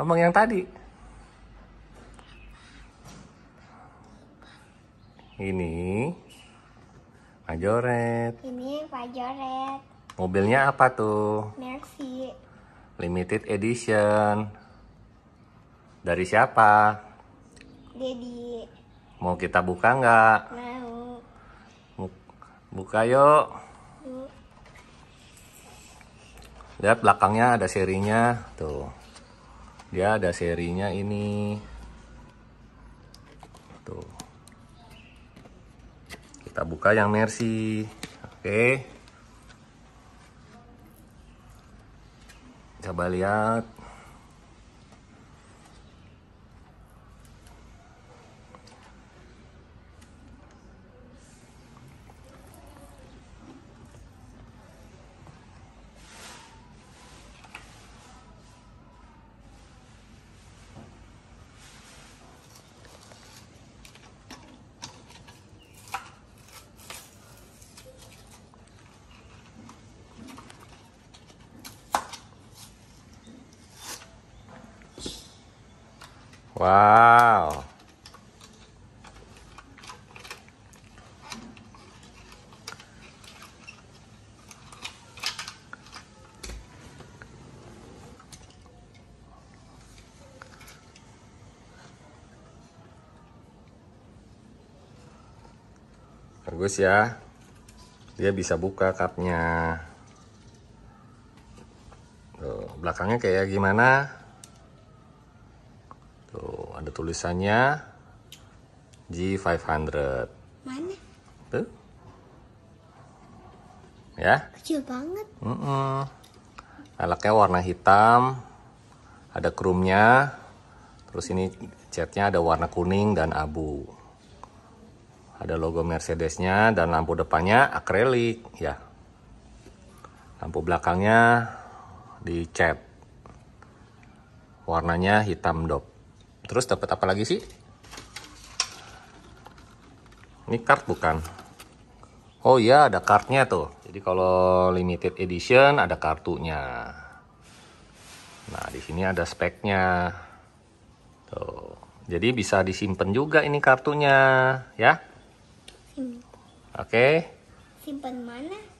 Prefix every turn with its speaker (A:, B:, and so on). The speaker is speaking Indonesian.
A: abang yang tadi ini Pak ini Pak mobilnya apa tuh Mercy limited edition dari siapa Dedi mau kita buka nggak mau buka yuk lihat belakangnya ada serinya tuh dia ya, ada serinya ini tuh kita buka yang Mercy oke okay. coba lihat Wow. Bagus ya. Dia bisa buka kapnya. belakangnya kayak gimana? tulisannya G500 mana tuh ya kecil banget mm -mm. warna hitam ada krumnya terus ini catnya ada warna kuning dan abu ada logo Mercedesnya dan lampu depannya akrilik ya lampu belakangnya dicat warnanya hitam dop Terus dapat apa lagi sih? Ini kart bukan? Oh iya, ada kartnya tuh. Jadi kalau limited edition ada kartunya. Nah, di sini ada speknya. Tuh. Jadi bisa disimpan juga ini kartunya, ya? Oke. Okay. Simpan mana?